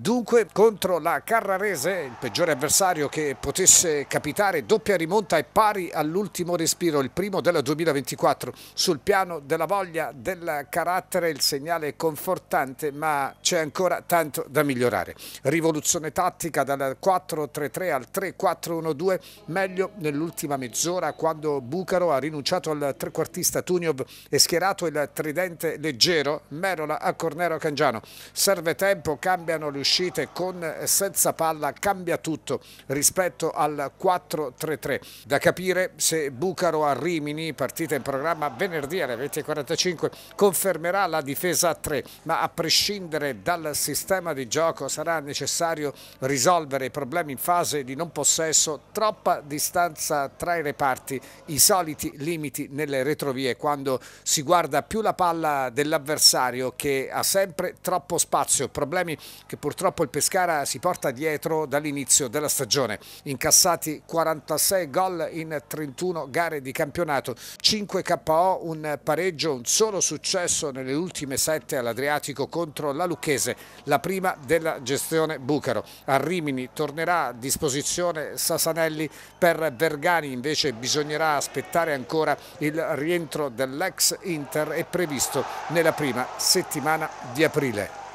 Dunque contro la Carrarese, il peggiore avversario che potesse capitare, doppia rimonta e pari all'ultimo respiro, il primo della 2024. Sul piano della voglia, del carattere, il segnale è confortante, ma c'è ancora tanto da migliorare. Rivoluzione tattica dal 4-3-3 al 3-4-1-2, meglio nell'ultima mezz'ora quando Bucaro ha rinunciato al trequartista Tuniov e schierato il tridente leggero, Merola a Cornero Cangiano. Serve tempo, cambiano le uscite uscite con eh, senza palla cambia tutto rispetto al 4-3-3. Da capire se Bucaro a Rimini, partita in programma venerdì alle 20.45, confermerà la difesa a 3, ma a prescindere dal sistema di gioco sarà necessario risolvere i problemi in fase di non possesso, troppa distanza tra i reparti, i soliti limiti nelle retrovie quando si guarda più la palla dell'avversario che ha sempre troppo spazio, problemi che purtroppo Purtroppo il Pescara si porta dietro dall'inizio della stagione. Incassati 46 gol in 31 gare di campionato, 5 KO, un pareggio, un solo successo nelle ultime 7 all'Adriatico contro la Lucchese, la prima della gestione Bucaro. A Rimini tornerà a disposizione Sasanelli per Vergani, invece bisognerà aspettare ancora il rientro dell'ex Inter è previsto nella prima settimana di aprile.